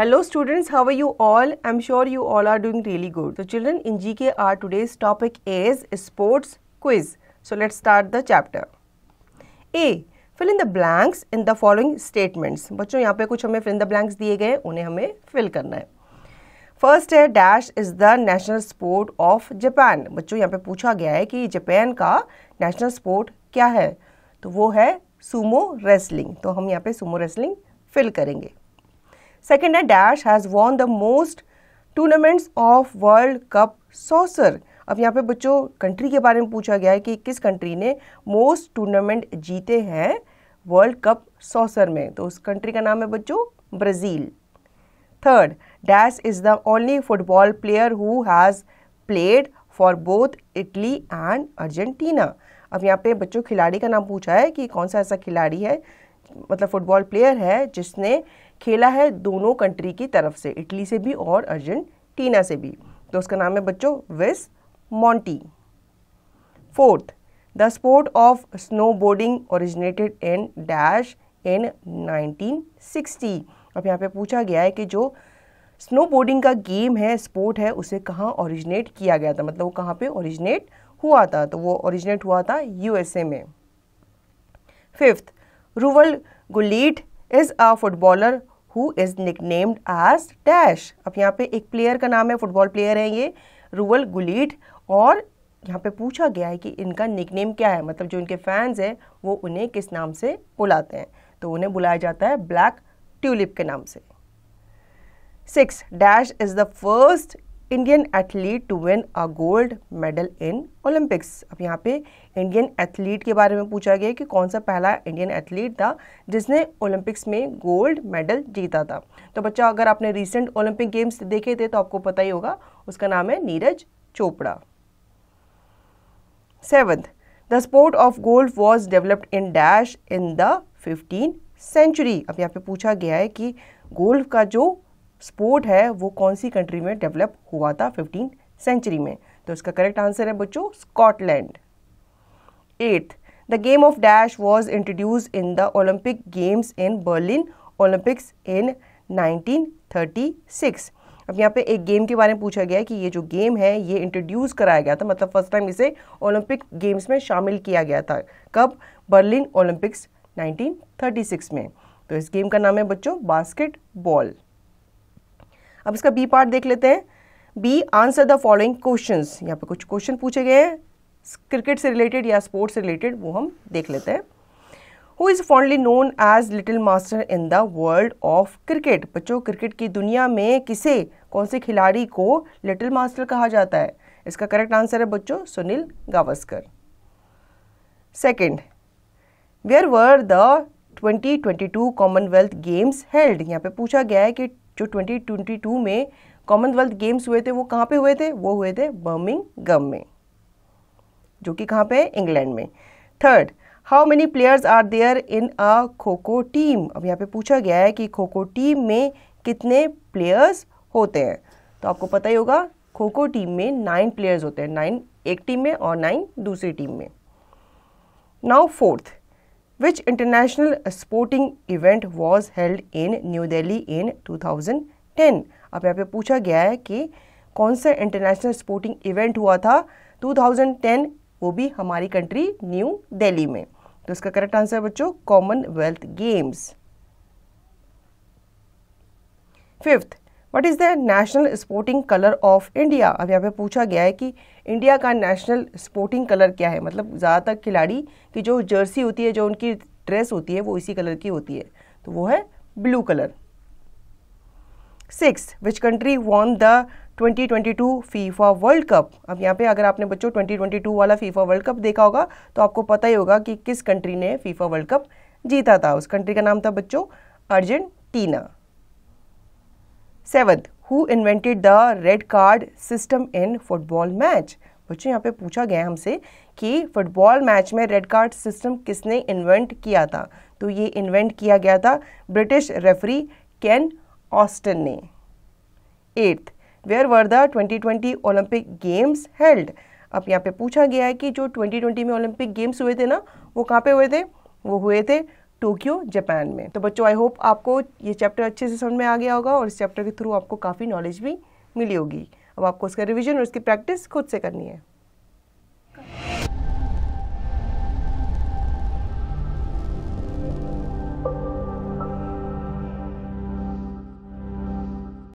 are you all I am sure you all are doing really good really children in G K our today's topic is sports quiz so let start the chapter A fill in the blanks in the following statements बच्चों यहाँ पे कुछ हमें fill in the blanks दिए गए उन्हें हमें fill करना है फर्स्ट है dash is the national sport of Japan बच्चों यहाँ पे पूछा गया है कि जापान का नेशनल स्पोर्ट क्या है तो वो है सुमो रेसलिंग तो हम यहाँ पे सुमो रेसलिंग फिल करेंगे Second, है dash has won the most tournaments of world cup soccer अब यहाँ पे बच्चों कंट्री के बारे में पूछा गया है कि किस कंट्री ने मोस्ट टूर्नामेंट जीते हैं वर्ल्ड कप सॉसर में तो उस कंट्री का नाम है बच्चों Brazil third dash is the only football player who has played for both Italy and Argentina अब यहाँ पे बच्चों खिलाड़ी का नाम पूछा है कि कौन सा ऐसा खिलाड़ी है मतलब फुटबॉल प्लेयर है जिसने खेला है दोनों कंट्री की तरफ से इटली से भी और अर्जेंटीना से भी तो उसका नाम है बच्चों विस Monti fourth the sport of snowboarding originated in dash in 1960 अब यहाँ पे पूछा गया है कि जो स्नो बोर्डिंग का गेम है स्पोर्ट है उसे कहाँ ओरिजिनेट किया गया था मतलब वो कहाँ पे ओरिजिनेट हुआ था तो वो ओरिजिनेट हुआ था यूएसए में fifth Ruud Gullit is a footballer who is nicknamed as dash अब यहाँ पे एक प्लेयर का नाम है फुटबॉल प्लेयर है ये रूअल गुलीट और यहाँ पे पूछा गया है कि इनका निकनेम क्या है मतलब जो इनके फैंस हैं वो उन्हें किस नाम से बुलाते हैं तो उन्हें बुलाया जाता है ब्लैक ट्यूलिप के नाम से six dash is the first Indian athlete to win a gold medal in Olympics अब यहाँ पे इंडियन एथलीट के बारे में पूछा गया कि कौन सा पहला इंडियन एथलीट था जिसने ओलंपिक्स में गोल्ड मेडल जीता था तो बच्चा अगर आपने रिसेंट ओलंपिक गेम्स देखे थे तो आपको पता ही होगा उसका नाम है Neeraj Chopra seventh the sport of gold was developed in dash in the fifteen century अब यहाँ पे पूछा गया है कि गोल्फ का जो स्पोर्ट है वो कौन सी कंट्री में डेवलप हुआ था फिफ्टीन सेंचुरी में तो इसका करेक्ट आंसर है बच्चों Scotland eighth the game of dash was introduce in the Olympic games in Berlin Olympics in 1936 अब यहाँ पे एक गेम के बारे में पूछा गया है कि ये जो गेम है ये इंट्रोड्यूस कराया गया था मतलब फर्स्ट टाइम इसे ओलंपिक गेम्स में शामिल किया गया था कब बर्लिन ओलंपिक्स 1936 में तो इस गेम का नाम है बच्चों बास्केट बॉल अब इसका बी पार्ट देख लेते हैं B answer the following question यहाँ पे कुछ क्वेश्चन पूछे गए हैं क्रिकेट से रिलेटेड या स्पोर्ट्स से रिलेटेड वो हम देख लेते हैं who is fondly known as little master in the world of cricket बच्चों क्रिकेट की दुनिया में किसे कौन से खिलाड़ी को लिटिल मास्टर कहा जाता है इसका करेक्ट आंसर है बच्चों Sunil Gavaskar second where were the 2022 Commonwealth games held यहाँ पे पूछा गया है कि जो 2022 में कॉमनवेल्थ गेम्स हुए थे वो कहाँ पे हुए थे वो हुए थे बर्मिंग गम में जो कि कहाँ पे इंग्लैंड में third how many players are there in a kho kho team अब यहाँ पे पूछा गया है कि खो खो टीम में कितने प्लेयर्स होते हैं तो आपको पता ही होगा खो खो टीम में नाइन प्लेयर्स होते हैं नाइन एक टीम में और नाइन दूसरी टीम में now fourth international sporting event was held in New Delhi in two thousand ten अब यहाँ पे पूछा गया है कि कौन सा इंटरनेशनल स्पोर्टिंग इवेंट हुआ था टू थाउजेंड टेन वो भी हमारी कंट्री न्यू दिल्ली में तो इसका करेक्ट आंसर है बच्चों Commonwealth games fifth what is the national sporting colour of India अब यहाँ पे पूछा गया है कि इंडिया का नेशनल स्पोर्टिंग कलर क्या है मतलब ज़्यादातर खिलाड़ी की जो जर्सी होती है जो उनकी ड्रेस होती है वो इसी कलर की होती है तो वो है blue colour six which country won the 2022 FIFA world cup अब यहाँ पे अगर आपने बच्चों 2022 वाला फीफा वर्ल्ड कप देखा होगा तो आपको पता ही होगा कि किस कंट्री ने फीफा वर्ल्ड कप जीता था उस कंट्री का नाम था बच्चों Argentina seventh who invented the red card system in football match बच्चों यहाँ पे पूछा गया हमसे कि फुटबॉल मैच में रेड कार्ड सिस्टम किसने इन्वेंट किया था तो ये इन्वेंट किया गया था ब्रिटिश रेफरी कैन ऑस्टन ने eighth where were the 2020 Olympic games held अब यहाँ पे पूछा गया है कि जो 2020 में ओलंपिक गेम्स हुए थे ना वो कहाँ पे हुए थे वो हुए थे टोक्यो जापान में तो बच्चों आई होप आपको ये चैप्टर अच्छे से समझ में आ गया होगा और इस चैप्टर के थ्रू आपको काफ़ी नॉलेज भी मिली होगी अब आपको उसका रिविजन और उसकी प्रैक्टिस खुद से करनी है